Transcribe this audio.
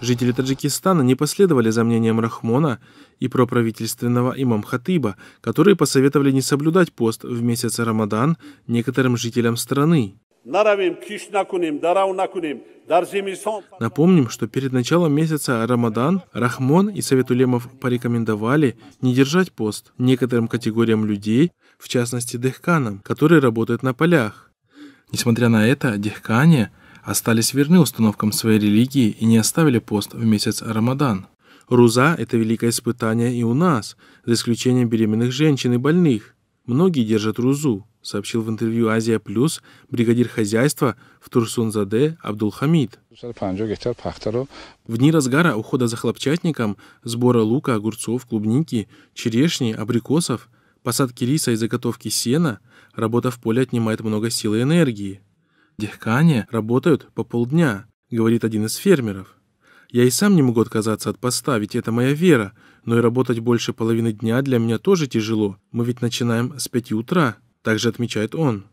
Жители Таджикистана не последовали за мнением Рахмона и проправительственного имам-хатыба, которые посоветовали не соблюдать пост в месяц Рамадан некоторым жителям страны. Напомним, что перед началом месяца Рамадан Рахмон и Совет Улемов порекомендовали не держать пост некоторым категориям людей, в частности дехканам, которые работают на полях. Несмотря на это, дехкане – остались верны установкам своей религии и не оставили пост в месяц Рамадан. Руза – это великое испытание и у нас, за исключением беременных женщин и больных. Многие держат Рузу, сообщил в интервью «Азия Плюс» бригадир хозяйства в Турсунзаде Абдулхамид. В дни разгара ухода за хлопчатником, сбора лука, огурцов, клубники, черешни, абрикосов, посадки риса и заготовки сена, работа в поле отнимает много сил и энергии. «Дыхание работают по полдня», — говорит один из фермеров. «Я и сам не могу отказаться от поста, ведь это моя вера, но и работать больше половины дня для меня тоже тяжело. Мы ведь начинаем с пяти утра», — также отмечает он.